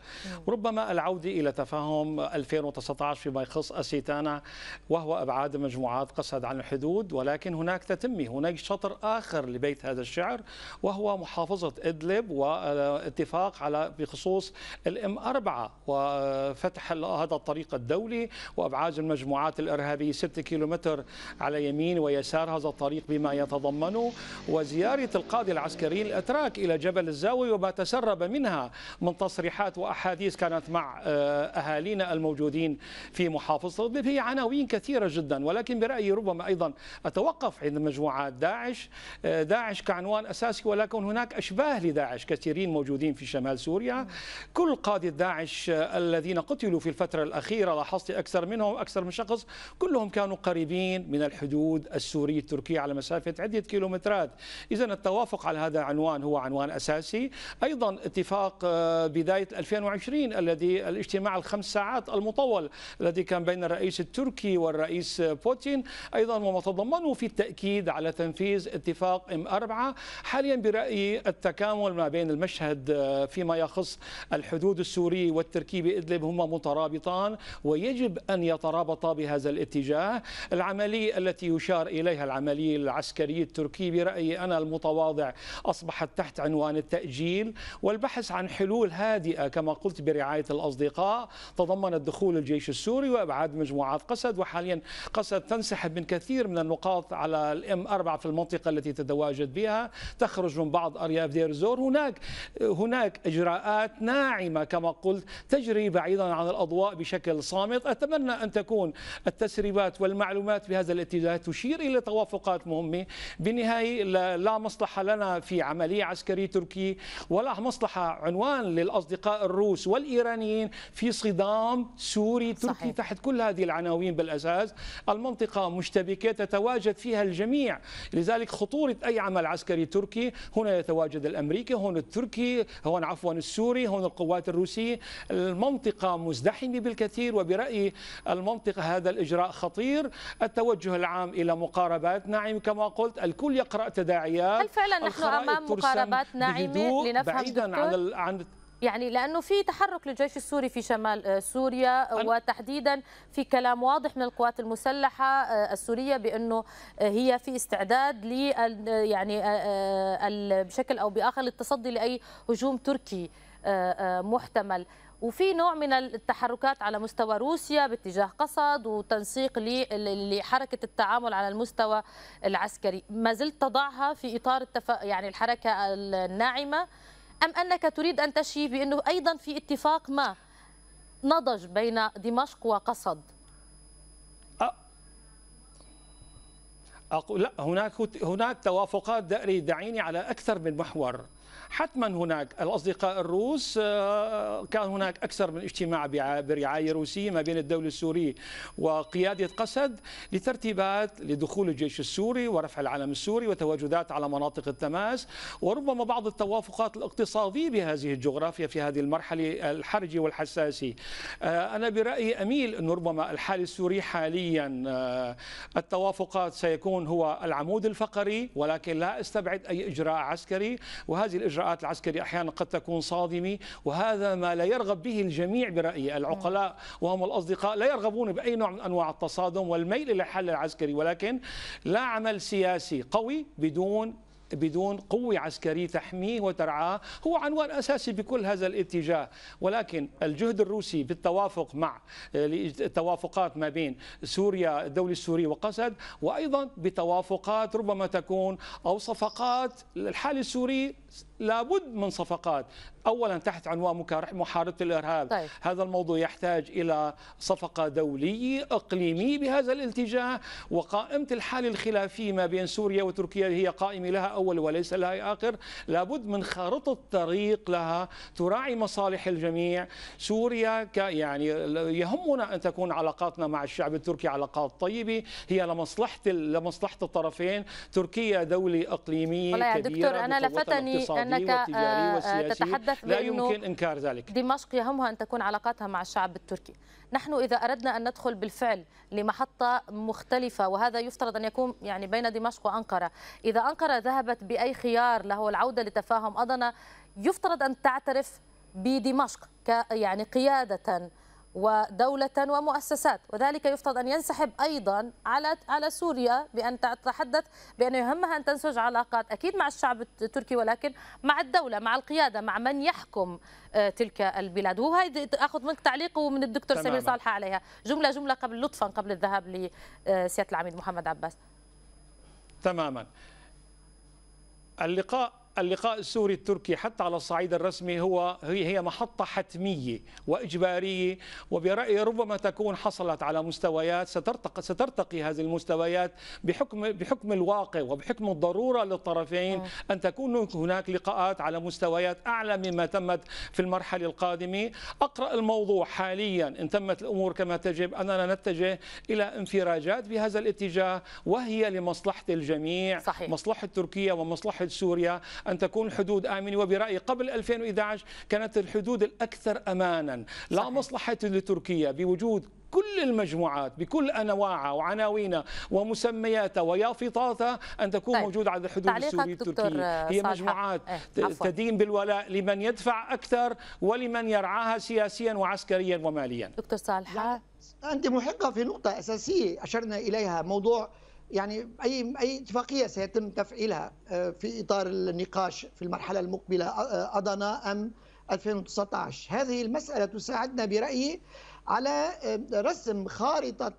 ربما العودة إلى تفاهم 2019 فيما يخص أسيتانا وهو أبعاد مجموعات قصد عن الحدود ولكن هناك تتمي هناك شطر آخر لبيت هذا الشعر وهو محافظة إدلب واتفاق على بخصوص الام أربعة وفتح هذا الطريق الدولي وأبعاد المجموعات الإرهابية 6 كيلومتر على يمين ويسار هذا الطريق بما يتضمنه وزيارة القاضي العسكري الأتراك إلى جبل الزاوي وما تسرب منها من تصريحات وأحاديث كانت مع آه، أهالينا الموجودين في محافظة إدلب هي عناوين كثيرة جدا ولكن برأيي ربما أيضا أتوقف عند مجموعات داعش آه، داعش كعنوان أساسي ولكن هناك أشباه لداعش كثيرين موجودين في شمال سوريا كل قادة داعش آه، الذين قتلوا في الفترة الأخيرة لاحظت أكثر منهم أكثر من شخص كلهم كانوا قريبين من الحدود السورية التركية على مسافة عدة كيلومترات إذا التوافق على هذا العنوان هو عنوان أساسي أيضا اتفاق آه، بداية 2020 الذي الاجتماع الخمس ساعات المطول الذي كان بين الرئيس التركي والرئيس بوتين أيضا وما تضمنه في التأكيد على تنفيذ اتفاق ام أربعة حاليا برأيي التكامل ما بين المشهد آه، فيما يخص الحدود السورية والتركي بإدلب هما مترابطان ويجب أن يترابطا بهذا الاتجاه العملية التي يشار إليها العملية العسكرية التركية برأيي أنا المتواضع أصبحت تحت عنوان التأجيل والبحث عن حلول هادئة كما قلت برعاية الأصدقاء تضمنت دخول الجيش السوري وإبعاد مجموعات قسد وحاليا قسد تنسحب من كثير من النقاط على الام 4 في المنطقة التي تتواجد بها تخرج من بعض أرياف دير زور هناك هناك إجراءات ناعمة كما قلت تجري بعيدا عن الأضواء بشكل صامت أتمنى أن تكون التسريبات والمعلومات بهذا الاتجاه تشير إلى توافقات مهمة هم بالنهاية لا مصلحة لنا في عملية عسكرية تركية ولا مصلحة عنوان للأصدقاء الروس والإيرانيين في صدام سوري تركي صحيح. تحت كل هذه العناوين بالأساس المنطقة مشتبكة تتواجد فيها الجميع لذلك خطورة أي عمل عسكري تركي هنا يتواجد الأمريكي هون التركي هون عفوا السوري هون القوات الروسية المنطقة مزدحمة بالكثير وبرأيي المنطقة هذا الإجراء خطير التوجه العام إلى مقاربات ناعمة كما قلت الكل يقرأ تداعيات هل فعلا نحن أمام مقاربات ناعمة لنفهم بعيدا عن ال... عن يعني لانه في تحرك للجيش السوري في شمال آه، سوريا آه، وتحديدا في كلام واضح من القوات المسلحه آه، السوريه بانه هي في استعداد ل يعني بشكل او باخر للتصدي لاي هجوم تركي محتمل وفي نوع من التحركات على مستوى روسيا باتجاه قصد وتنسيق لحركه التعامل على المستوى العسكري ما زلت تضعها في اطار التف... يعني الحركه الناعمه ام انك تريد ان تشي بانه ايضا في اتفاق ما نضج بين دمشق وقصد أقول لا هناك هناك توافقات دعيني على اكثر من محور حتما هناك الأصدقاء الروس آه، كان هناك أكثر من اجتماع برعاية روسية ما بين الدولة السورية وقيادة قسد لترتيبات لدخول الجيش السوري ورفع العلم السوري وتواجدات على مناطق التماس وربما بعض التوافقات الاقتصادية بهذه الجغرافيا في هذه المرحلة الحرجة والحساسة آه، أنا برأيي أميل أن ربما الحال السوري حاليا آه، التوافقات سيكون هو العمود الفقري ولكن لا استبعد أي إجراء عسكري وهذه الإجراء الإجراءات العسكرية أحيانا قد تكون صادمة وهذا ما لا يرغب به الجميع برأيي العقلاء وهم الأصدقاء لا يرغبون بأي نوع من أنواع التصادم والميل إلى الحل العسكري ولكن لا عمل سياسي قوي بدون بدون قوة عسكرية تحميه وترعاه هو عنوان أساسي بكل هذا الاتجاه ولكن الجهد الروسي بالتوافق مع التوافقات آه، ما بين سوريا الدولة السورية وقسد وأيضا بتوافقات ربما تكون أو صفقات الحالة السورية لابد من صفقات اولا تحت عنوان محاربه الارهاب طيب. هذا الموضوع يحتاج الى صفقه دولي اقليمي بهذا الاتجاه وقائمه الحال الخلافي ما بين سوريا وتركيا هي قائمه لها اول وليس لها اخر لابد من خارطه طريق لها تراعي مصالح الجميع سوريا يعني يهمنا ان تكون علاقاتنا مع الشعب التركي علاقات طيبه هي لمصلحه لمصلحه الطرفين تركيا دوله اقليميه كبيره يا دكتور انا لفتني انك آه، آه، تتحدث تتحدث لا يمكن إنكار ذلك دمشق يهمها أن تكون علاقاتها مع الشعب التركي نحن إذا أردنا أن ندخل بالفعل لمحطة مختلفة وهذا يفترض أن يكون يعني بين دمشق وأنقرة إذا أنقرة ذهبت بأي خيار له العودة لتفاهم أضنا يفترض أن تعترف بدمشق يعني قيادة ودولة ومؤسسات وذلك يفترض أن ينسحب أيضا على على سوريا بأن تتحدث بأن يهمها أن تنسج علاقات أكيد مع الشعب التركي ولكن مع الدولة مع القيادة مع من يحكم آه، تلك البلاد وهذه أخذ منك تعليقه من الدكتور تماما. سمير صالحة عليها جملة جملة قبل لطفا قبل الذهاب لسيادة آه، العميد محمد عباس تماما اللقاء اللقاء السوري التركي حتى على الصعيد الرسمي هو هي هي محطة حتمية وإجبارية وبرأيي ربما تكون حصلت على مستويات سترتقي سترتقي هذه المستويات بحكم بحكم الواقع وبحكم الضرورة للطرفين آه. أن تكون هناك لقاءات على مستويات أعلى مما تمت في المرحلة القادمة أقرأ الموضوع حاليا إن تمت الأمور كما تجب أننا نتجه إلى انفراجات بهذا الاتجاه وهي لمصلحة الجميع صحيح. مصلحة تركيا ومصلحة سوريا أن تكون الحدود آمنة وبرأيي قبل 2011 كانت الحدود الأكثر أمانا لا مصلحة لتركيا بوجود كل المجموعات بكل انواعها وعناوينها ومسمياتها ويافطاتها ان تكون طيب. موجوده على الحدود السوريه التركيه هي مجموعات اه. تدين بالولاء لمن يدفع اكثر ولمن يرعاها سياسيا وعسكريا وماليا دكتور صالح أنت عندي محقه في نقطه اساسيه اشرنا اليها موضوع يعني اي اي اتفاقيه سيتم تفعيلها آه، في اطار النقاش في المرحله المقبله اضنا آه، ام 2019 هذه المساله تساعدنا برايي على آه، رسم خارطه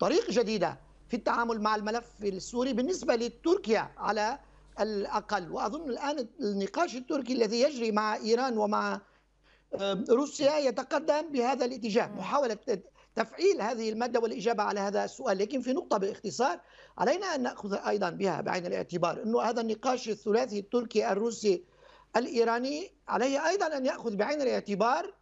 طريق جديده في التعامل مع الملف السوري بالنسبه لتركيا على الاقل واظن الان النقاش التركي الذي يجري مع ايران ومع روسيا يتقدم بهذا الاتجاه نعم. محاوله تفعيل هذه المادة والإجابة على هذا السؤال لكن في نقطة باختصار علينا أن نأخذ أيضا بها بعين الاعتبار أنه هذا النقاش الثلاثي التركي الروسي الإيراني عليه أيضا أن يأخذ بعين الاعتبار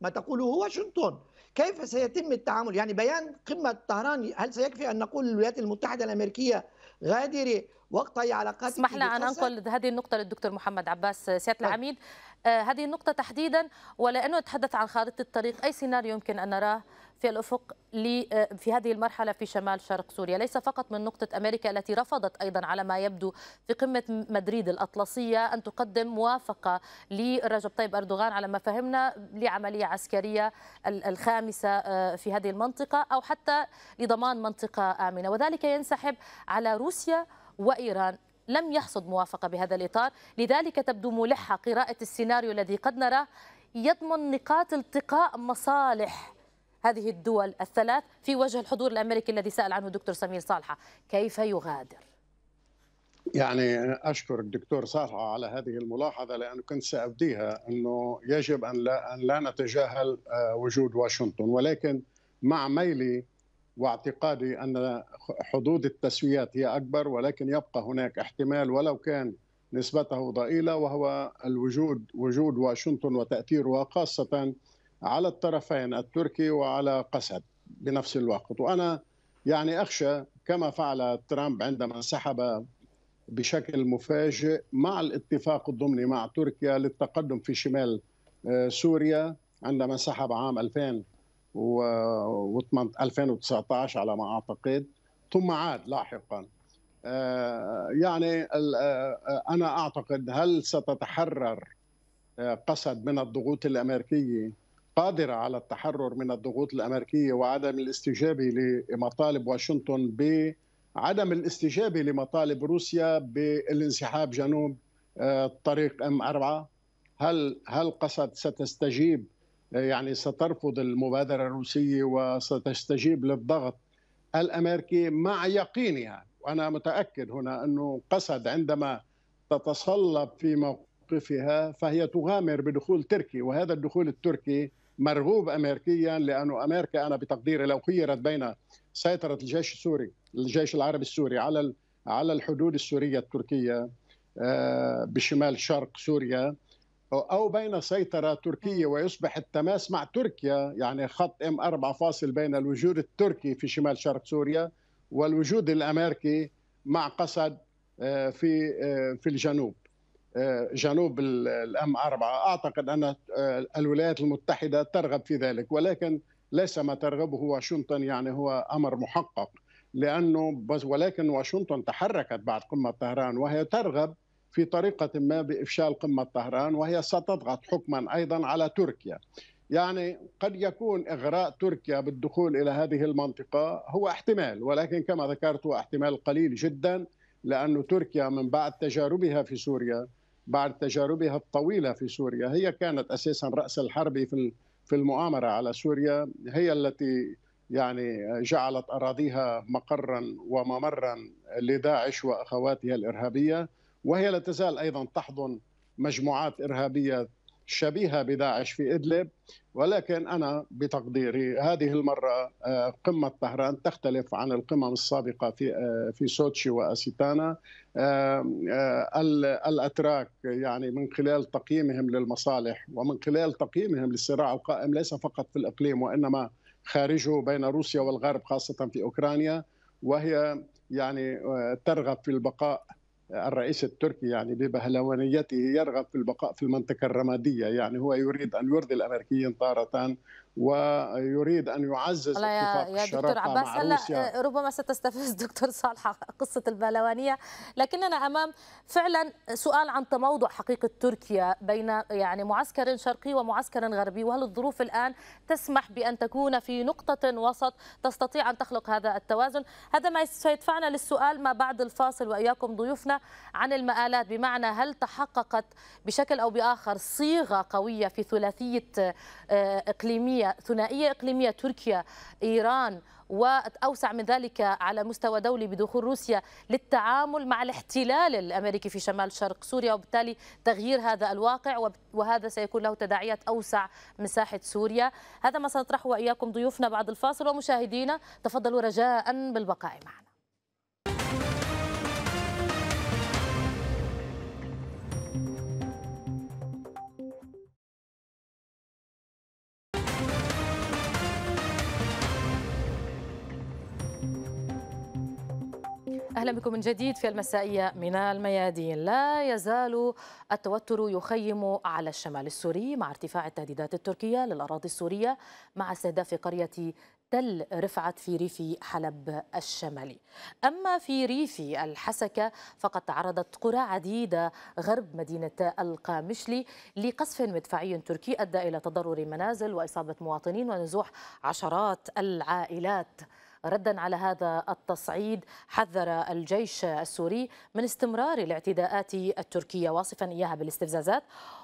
ما تقوله واشنطن كيف سيتم التعامل يعني بيان قمة طهران هل سيكفي أن نقول الولايات المتحدة الأمريكية غادرة وقطع علاقات اسمح لي ان انقل هذه النقطه للدكتور محمد عباس سياده طيب. العميد آه هذه النقطه تحديدا ولانه نتحدث عن خارطه الطريق اي سيناريو يمكن ان نراه في الافق آه، في هذه المرحله في شمال شرق سوريا ليس فقط من نقطه امريكا التي رفضت ايضا على ما يبدو في قمه مدريد الاطلسيه ان تقدم موافقه لرجب طيب اردوغان على ما فهمنا لعمليه عسكريه الخامسه آه، في هذه المنطقه او حتى لضمان منطقه امنه وذلك ينسحب على روسيا وإيران لم يحصد موافقة بهذا الإطار لذلك تبدو ملحة قراءة السيناريو الذي قد نراه يضمن نقاط التقاء مصالح هذه الدول الثلاث في وجه الحضور الأمريكي الذي سأل عنه دكتور سمير صالحة كيف يغادر؟ يعني أشكر الدكتور صالحة على هذه الملاحظة لأنه كنت سأبديها أنه يجب أن لا, أن لا نتجاهل آه، وجود واشنطن ولكن مع ميلي واعتقادي ان حدود التسويات هي اكبر ولكن يبقى هناك احتمال ولو كان نسبته ضئيله وهو الوجود وجود واشنطن وتاثيرها خاصه على الطرفين التركي وعلى قسد بنفس الوقت وانا يعني اخشى كما فعل ترامب عندما انسحب بشكل مفاجئ مع الاتفاق الضمني مع تركيا للتقدم في شمال آه، سوريا عندما انسحب عام 2000 و 2019 على ما اعتقد ثم عاد لاحقا آه، يعني آه، انا اعتقد هل ستتحرر آه، قسد من الضغوط الامريكيه قادره على التحرر من الضغوط الامريكيه وعدم الاستجابه لمطالب واشنطن بعدم الاستجابه لمطالب روسيا بالانسحاب جنوب طريق ام 4 هل هل قسد ستستجيب يعني سترفض المبادرة الروسية وستستجيب للضغط الأمريكي مع يقينها وأنا متأكد هنا أنه قصد عندما تتصلب في موقفها فهي تغامر بدخول تركي وهذا الدخول التركي مرغوب أمريكيا لأنه أمريكا أنا بتقديري لو خيرت بين سيطرة الجيش السوري الجيش العربي السوري على على الحدود السورية التركية آه، بشمال شرق سوريا او بين سيطره تركيه ويصبح التماس مع تركيا يعني خط ام 4 فاصل بين الوجود التركي في شمال شرق سوريا والوجود الامريكي مع قسد آه، في آه، في الجنوب آه، جنوب الام 4 اعتقد ان الولايات المتحده ترغب في ذلك ولكن ليس ما ترغبه واشنطن يعني هو امر محقق لانه بس ولكن واشنطن تحركت بعد قمه طهران وهي ترغب في طريقة ما بإفشال قمة طهران وهي ستضغط حكما أيضا على تركيا يعني قد يكون إغراء تركيا بالدخول إلى هذه المنطقة هو احتمال ولكن كما ذكرت هو احتمال قليل جدا لأن تركيا من بعد تجاربها في سوريا بعد تجاربها الطويلة في سوريا هي كانت أساسا رأس الحرب في في المؤامرة على سوريا هي التي يعني جعلت أراضيها مقرا وممرا لداعش وأخواتها الإرهابية وهي لا تزال ايضا تحضن مجموعات ارهابيه شبيهه بداعش في ادلب ولكن انا بتقديري هذه المره آه، قمه طهران تختلف عن القمم السابقه في آه، في سوتشي واسيتانا آه، الاتراك يعني من خلال تقييمهم للمصالح ومن خلال تقييمهم للصراع القائم ليس فقط في الاقليم وانما خارجه بين روسيا والغرب خاصه في اوكرانيا وهي يعني ترغب في البقاء الرئيس التركي يعني ببهلوانيته يرغب في البقاء في المنطقة الرمادية يعني هو يريد أن يرضي الأمريكيين تارة ويريد ان يعزز اتفاق يا الشراكه يا دكتور عباس هلا آه، ربما ستستفز [laughs] دكتور صالح قصه البهلوانيه لكننا امام فعلا سؤال عن تموضع حقيقه تركيا بين يعني معسكر شرقي ومعسكر غربي وهل الظروف الان تسمح بان تكون في نقطه وسط تستطيع ان تخلق هذا التوازن هذا ما سيدفعنا للسؤال ما بعد الفاصل واياكم ضيوفنا عن المآلات بمعنى هل تحققت بشكل او باخر صيغه قويه في ثلاثيه آه، اقليميه ثنائية إقليمية تركيا إيران وأوسع من ذلك على مستوى دولي بدخول روسيا للتعامل مع الاحتلال الأمريكي في شمال شرق سوريا وبالتالي تغيير هذا الواقع وهذا سيكون له تداعيات أوسع مساحة سوريا هذا ما سنطرحه إياكم ضيوفنا بعد الفاصل ومشاهدينا تفضلوا رجاء بالبقاء معنا بكم من جديد في المسائيه من الميادين، لا يزال التوتر يخيم على الشمال السوري مع ارتفاع التهديدات التركيه للاراضي السوريه مع استهداف قريه تل رفعت في ريف حلب الشمالي أما في ريف الحسكة فقد تعرضت قرى عديدة غرب مدينة القامشلي لقصف مدفعي تركي أدى إلى تضرر منازل وإصابة مواطنين ونزوح عشرات العائلات ردا على هذا التصعيد حذر الجيش السوري من استمرار الاعتداءات التركية واصفا إياها بالاستفزازات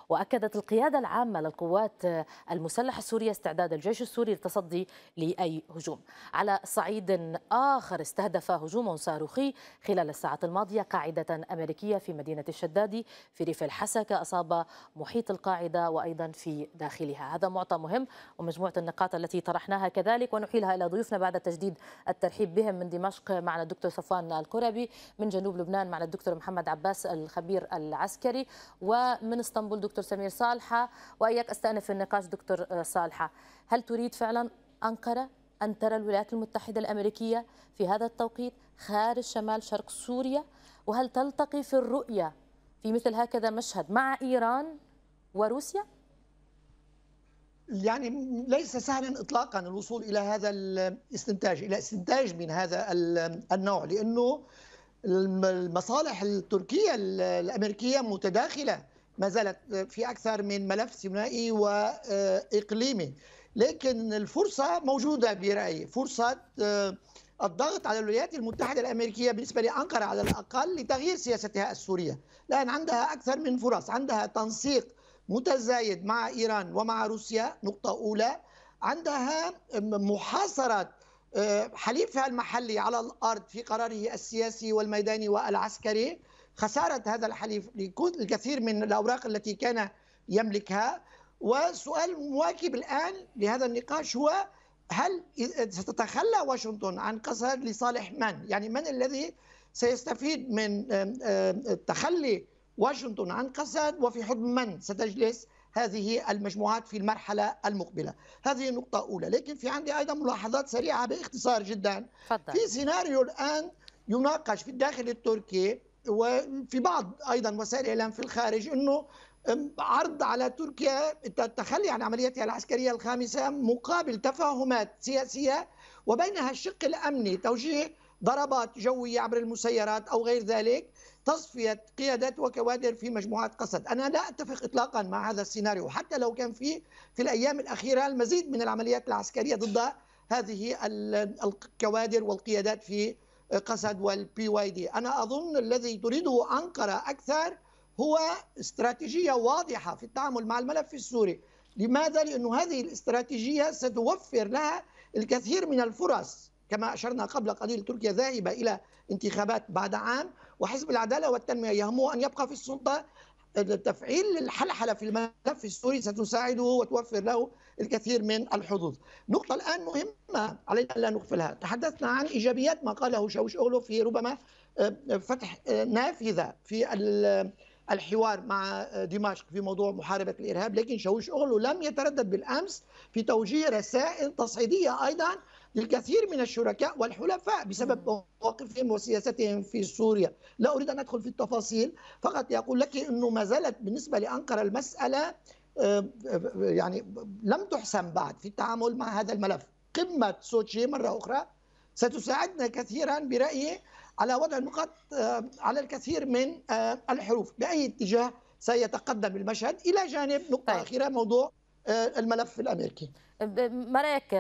وأكدت القيادة العامة للقوات المسلحة السورية استعداد الجيش السوري للتصدي لأي هجوم على صعيد آخر استهدف هجوم صاروخي خلال الساعات الماضية قاعدة أمريكية في مدينة الشدادي في ريف الحسكة أصاب محيط القاعدة وأيضا في داخلها هذا معطى مهم ومجموعة النقاط التي طرحناها كذلك ونحيلها إلى ضيوفنا بعد تجديد الترحيب بهم من دمشق معنا الدكتور صفوان الكربي من جنوب لبنان معنا الدكتور محمد عباس الخبير العسكري ومن اسطنبول دكتور دكتور سمير صالحة وإياك أستأنف النقاش دكتور آه، صالحة هل تريد فعلا أنقرة أن ترى الولايات المتحدة الأمريكية في هذا التوقيت خارج شمال شرق سوريا وهل تلتقي في الرؤية في مثل هكذا مشهد مع إيران وروسيا؟ يعني ليس سهلا اطلاقا الوصول الى هذا الاستنتاج الى استنتاج من هذا النوع لانه المصالح التركيه الامريكيه متداخله ما زالت آه، في أكثر من ملف ثنائي وإقليمي لكن الفرصة موجودة برأيي فرصة آه، الضغط على الولايات المتحدة الأمريكية بالنسبة لأنقرة على الأقل لتغيير سياستها السورية لأن عندها أكثر من فرص عندها تنسيق متزايد مع إيران ومع روسيا نقطة أولى عندها محاصرة آه، حليفها المحلي على الأرض في قراره السياسي والميداني والعسكري خساره هذا الحليف الكثير من الاوراق التي كان يملكها وسؤال مواكب الان لهذا النقاش هو هل ستتخلى واشنطن عن قصر لصالح من؟ يعني من الذي سيستفيد من تخلي واشنطن عن قسد وفي حضن من ستجلس هذه المجموعات في المرحلة المقبلة هذه نقطة أولى لكن في عندي أيضا ملاحظات سريعة باختصار جدا فضل. في سيناريو الآن يناقش في الداخل التركي وفي بعض ايضا وسائل الاعلام في الخارج انه عرض على تركيا التخلي عن عمليتها العسكريه الخامسه مقابل تفاهمات سياسيه وبينها الشق الامني توجيه ضربات جويه عبر المسيرات او غير ذلك تصفيه قيادات وكوادر في مجموعه قسد، انا لا اتفق اطلاقا مع هذا السيناريو حتى لو كان في في الايام الاخيره المزيد من العمليات العسكريه ضد هذه الكوادر والقيادات في قسد والبي واي دي أنا أظن الذي تريده أنقرة أكثر هو استراتيجية واضحة في التعامل مع الملف السوري لماذا؟ لأن هذه الاستراتيجية ستوفر لها الكثير من الفرص كما أشرنا قبل قليل تركيا ذاهبة إلى انتخابات بعد عام وحزب العدالة والتنمية يهمه أن يبقى في السلطة تفعيل الحلحلة في الملف السوري ستساعده وتوفر له الكثير من الحظوظ نقطة الآن مهمة علينا أن لا نغفلها تحدثنا عن إيجابيات ما قاله أولو في ربما آه، فتح آه، نافذة في آه، الحوار مع دمشق في موضوع محاربة الإرهاب لكن شوش أغلو لم يتردد بالأمس في توجيه رسائل تصعيدية أيضا للكثير من الشركاء والحلفاء بسبب مواقفهم وسياستهم في سوريا لا أريد أن أدخل في التفاصيل فقط يقول لك أنه ما زالت بالنسبة لأنقرة المسألة يعني لم تحسم بعد في التعامل مع هذا الملف قمة سوتشي مرة أخرى ستساعدنا كثيرا برأيي على وضع النقاط آه، على الكثير من آه، الحروف بأي اتجاه سيتقدم المشهد إلى جانب نقطة طيب. أخيرة موضوع آه، الملف الأمريكي ما رأيك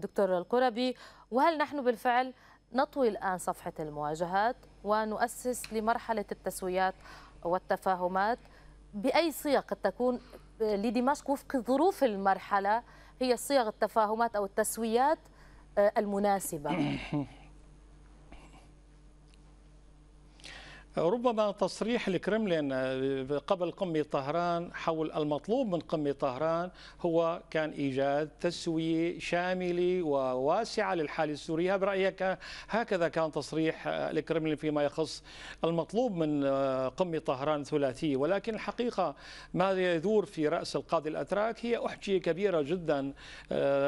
دكتور القربي وهل نحن بالفعل نطوي الآن صفحة المواجهات ونؤسس لمرحلة التسويات والتفاهمات بأي صيغ قد تكون لدمشق وفق ظروف المرحله هي صيغ التفاهمات او التسويات آه، المناسبه [coughs] ربما تصريح الكرملين آه، قبل قمة طهران حول المطلوب من قمة طهران هو كان إيجاد تسوية شاملة وواسعة للحالة السورية برأيك هكذا كان تصريح الكرملين آه، فيما يخص المطلوب من آه، قمة طهران ثلاثية ولكن الحقيقة ما يدور في رأس القاضي الأتراك هي أحجية كبيرة جدا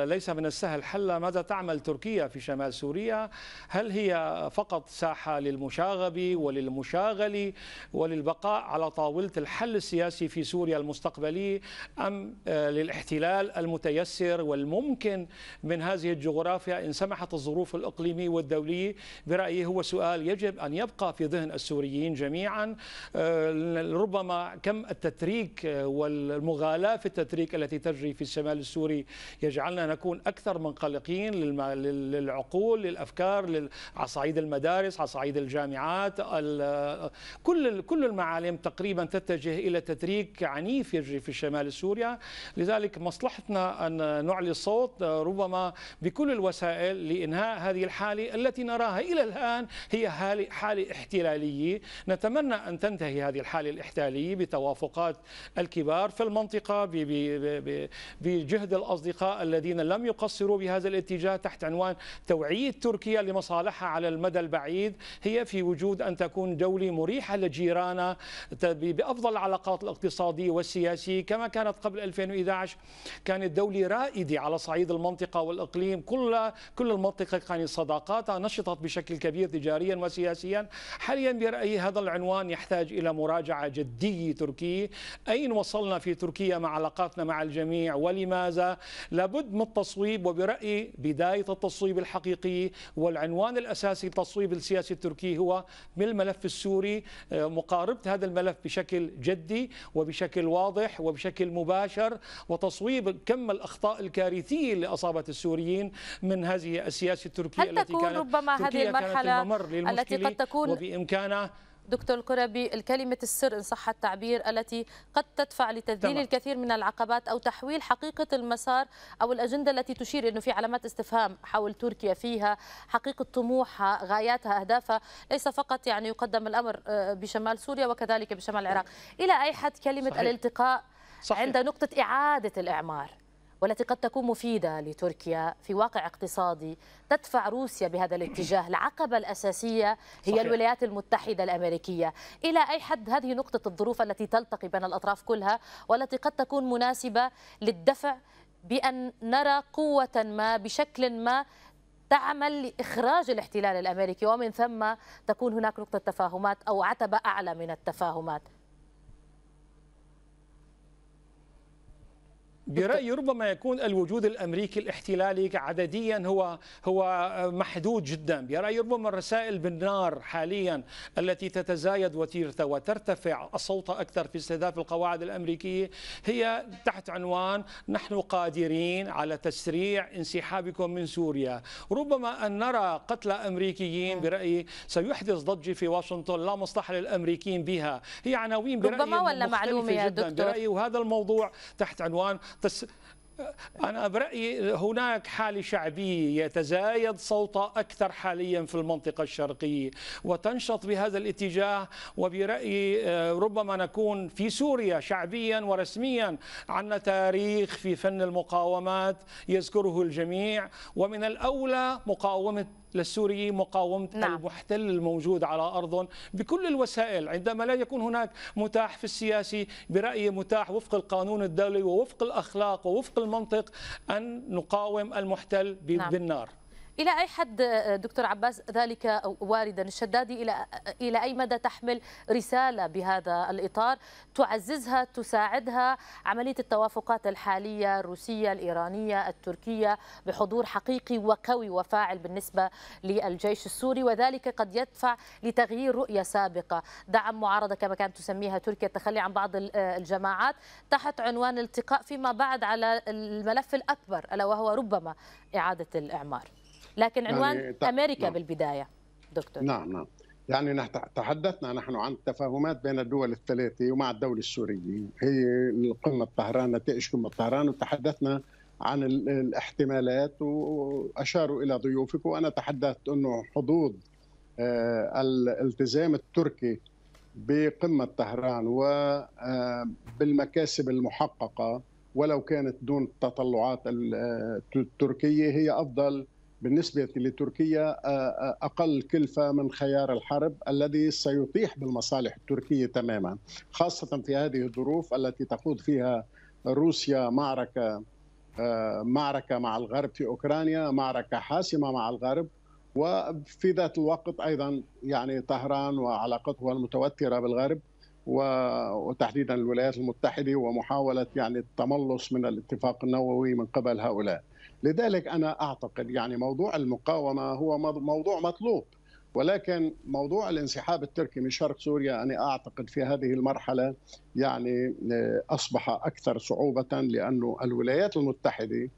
ليس من السهل حلها ماذا تعمل تركيا في شمال سوريا هل هي فقط ساحة للمشاغبة وللمشاغبة المشاغل وللبقاء على طاولة الحل السياسي في سوريا المستقبلي أم آه، للاحتلال المتيسر والممكن من هذه الجغرافيا إن سمحت الظروف الإقليمية والدولية برأيي هو سؤال يجب أن يبقى في ذهن السوريين جميعا آه، ربما كم التتريك آه، والمغالاة في التتريك التي تجري في الشمال السوري يجعلنا نكون أكثر منقلقين للعقول للأفكار على صعيد المدارس على صعيد الجامعات كل كل المعالم تقريبا تتجه الى تدريج عنيف يجري في شمال سوريا لذلك مصلحتنا ان نعلي الصوت ربما بكل الوسائل لانهاء هذه الحاله التي نراها الى الان هي حاله احتلاليه نتمنى ان تنتهي هذه الحاله الاحتلاليه بتوافقات الكبار في المنطقه بجهد الاصدقاء الذين لم يقصروا بهذا الاتجاه تحت عنوان توعيه تركيا لمصالحها على المدى البعيد هي في وجود ان تكون دوله الدولي مريحة لجيرانها بأفضل العلاقات الاقتصادية والسياسية كما كانت قبل 2011 كانت الدولة رائدة على صعيد المنطقة والإقليم كل كل المنطقة كانت صداقاتها نشطت بشكل كبير تجاريا وسياسيا حاليا برأيي هذا العنوان يحتاج إلى مراجعة جدية تركية أين وصلنا في تركيا مع علاقاتنا مع الجميع ولماذا لابد من التصويب وبرأيي بداية التصويب الحقيقي والعنوان الأساسي للتصويب السياسي التركي هو من الملف السوري السوري آه، مقاربة هذا الملف بشكل جدي وبشكل واضح وبشكل مباشر وتصويب كم الأخطاء الكارثية اللي أصابت السوريين من هذه السياسة التركية التي كانت ربما هذه المرحلة التي قد تكون وبإمكانه دكتور الكربي الكلمة السر إن صح التعبير التي قد تدفع لتذليل الكثير من العقبات أو تحويل حقيقة المسار أو الأجندة التي تشير أنه في علامات استفهام حول تركيا فيها حقيقة طموحها غاياتها أهدافها ليس فقط يعني يقدم الأمر آه، بشمال سوريا وكذلك بشمال العراق إلى أي حد كلمة صحيح. الالتقاء صحيح. عند نقطة إعادة الإعمار والتي قد تكون مفيدة لتركيا في واقع اقتصادي تدفع روسيا بهذا الاتجاه [clears throat] العقبة الأساسية هي صحيح. الولايات المتحدة الأمريكية إلى أي حد هذه نقطة الظروف التي تلتقي بين الأطراف كلها والتي قد تكون مناسبة للدفع بأن نرى قوة ما بشكل ما تعمل لإخراج الاحتلال الأمريكي ومن ثم تكون هناك نقطة تفاهمات أو عتبة أعلى من التفاهمات برأيي ربما يكون الوجود الأمريكي الاحتلالي عدديا هو هو محدود جدا برأيي ربما الرسائل بالنار حاليا التي تتزايد وترتفع الصوت أكثر في استهداف القواعد الأمريكية هي تحت عنوان نحن قادرين على تسريع انسحابكم من سوريا ربما أن نرى قتلى أمريكيين نعم. برأيي سيحدث ضجة في واشنطن لا مصلحة للامريكيين بها هي عناوين برأيي ربما ولا معلومة يا دكتور برأيي وهذا الموضوع تحت عنوان بس آه، أنا برأيي هناك حالة شعبية يتزايد صوتها أكثر حاليا في المنطقة الشرقية وتنشط بهذا الاتجاه وبرأيي آه، ربما نكون في سوريا شعبيا ورسميا عندنا تاريخ في فن المقاومات يذكره الجميع ومن الأولى مقاومة للسوري مقاومة نعم. المحتل الموجود على أرضهم بكل الوسائل عندما لا يكون هناك متاح في السياسي برأيي متاح وفق القانون الدولي ووفق الأخلاق ووفق المنطق أن نقاوم المحتل نعم. بالنار إلى أي حد دكتور عباس ذلك واردا الشدادي إلى إلى أي مدى تحمل رسالة بهذا الإطار تعززها تساعدها عملية التوافقات الحالية الروسية الإيرانية التركية بحضور حقيقي وقوي وفاعل بالنسبة للجيش السوري وذلك قد يدفع لتغيير رؤية سابقة دعم معارضة كما كانت تسميها تركيا التخلي عن بعض الجماعات تحت عنوان التقاء فيما بعد على الملف الأكبر ألا وهو ربما إعادة الإعمار لكن يعني عنوان يعني أمريكا نعم. بالبداية دكتور نعم نعم يعني تحدثنا نحن عن التفاهمات بين الدول الثلاثة ومع الدولة السورية هي قمة طهران نتائج قمة طهران وتحدثنا عن الاحتمالات وأشاروا إلى ضيوفك وأنا تحدثت أنه حدود آه، الالتزام التركي بقمة طهران وبالمكاسب آه، المحققة ولو كانت دون التطلعات آه، التركية هي أفضل بالنسبة لتركيا آه، آه، أقل كلفة من خيار الحرب الذي سيطيح بالمصالح التركية تماما خاصة في هذه الظروف التي تخوض فيها روسيا معركة آه، معركة مع الغرب في أوكرانيا معركة حاسمة مع الغرب وفي ذات الوقت أيضا يعني طهران وعلاقتها المتوترة بالغرب وتحديدا الولايات المتحده ومحاوله يعني التملص من الاتفاق النووي من قبل هؤلاء. لذلك انا اعتقد يعني موضوع المقاومه هو موضوع مطلوب ولكن موضوع الانسحاب التركي من شرق سوريا انا اعتقد في هذه المرحله يعني آه، اصبح اكثر صعوبه لانه الولايات المتحده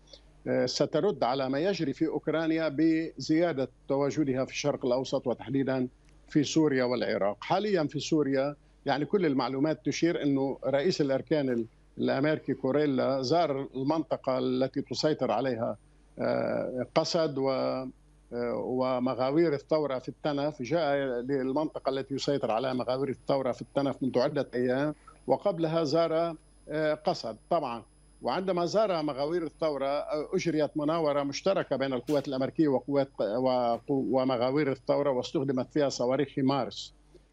آه، سترد على ما يجري في اوكرانيا بزياده تواجدها في الشرق الاوسط وتحديدا في سوريا والعراق، حاليا في سوريا يعني كل المعلومات تشير انه رئيس الاركان الامريكي كوريلا زار المنطقه التي تسيطر عليها آه، قسد و آه، ومغاوير الثوره في التنف جاء للمنطقه التي يسيطر عليها مغاوير الثوره في التنف منذ عده ايام وقبلها زار آه، قسد طبعا وعندما زار مغاوير الثورة أجريت مناورة مشتركة بين القوات الأمريكية وقوات ومغاوير الثورة واستخدمت فيها صواريخ مارس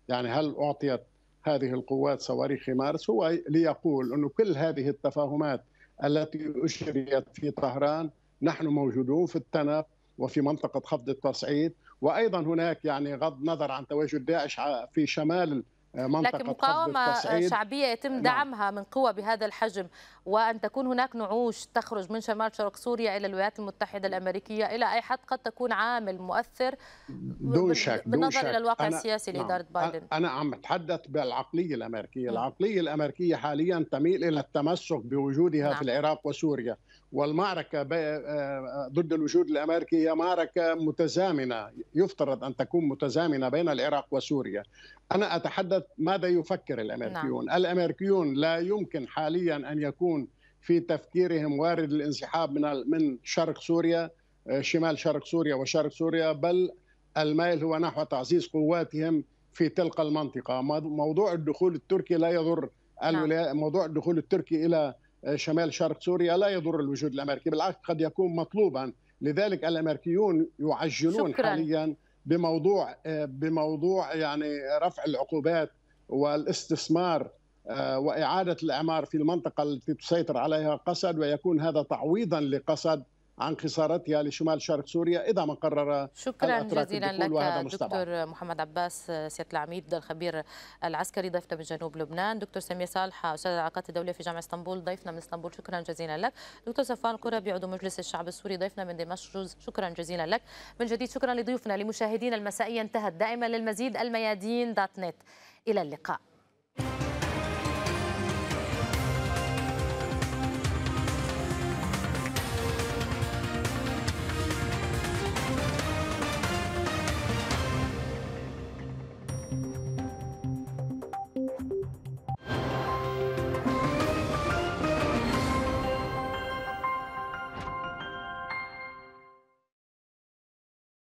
يعني هل أعطيت هذه القوات صواريخ مارس هو ليقول أن كل هذه التفاهمات التي أشريت في طهران نحن موجودون في التنف وفي منطقة خفض التصعيد وأيضا هناك يعني غض نظر عن تواجد داعش في شمال آه، منطقة لكن مقاومة شعبية يتم نعم. دعمها نعم. من قوى بهذا الحجم وأن تكون هناك نعوش تخرج من شمال شرق سوريا إلى الولايات المتحدة الأمريكية إلى أي حد قد تكون عامل مؤثر دون شك بالنظر دون شك. إلى الواقع أنا السياسي نعم. لإدارة بايدن أنا عم أتحدث بالعقلية الأمريكية العقلية الأمريكية حاليا تميل إلى التمسك بوجودها نعم. في العراق وسوريا والمعركة آه، ضد الوجود الأمريكي هي معركة متزامنة يفترض أن تكون متزامنة بين العراق وسوريا أنا أتحدث ماذا يفكر الأمريكيون نعم. الأمريكيون لا يمكن حاليا أن يكون في تفكيرهم وارد الانسحاب من من شرق سوريا آه، شمال شرق سوريا وشرق سوريا بل الميل هو نحو تعزيز قواتهم في تلك المنطقة موضوع الدخول التركي لا يضر الولايات نعم. موضوع الدخول التركي إلى شمال شرق سوريا لا يضر الوجود الامريكي بالعكس قد يكون مطلوبا لذلك الامريكيون يعجلون شكرا. حاليا بموضوع بموضوع يعني رفع العقوبات والاستثمار آه، واعاده الاعمار في المنطقه التي تسيطر عليها قسد ويكون هذا تعويضا لقسد عن خسارتها لشمال شرق سوريا إذا ما قرر شكرا جزيلا لك دكتور محمد عباس سيادة العميد الخبير العسكري ضيفنا من جنوب لبنان دكتور سمية صالحة أستاذ العلاقات الدولية في جامعة اسطنبول ضيفنا من اسطنبول شكرا جزيلا لك دكتور صفان قربي عضو مجلس الشعب السوري ضيفنا من دمشق شكرا جزيلا لك من جديد شكرا لضيوفنا لمشاهدينا المسائية انتهت دائما للمزيد الميادين دوت نت إلى اللقاء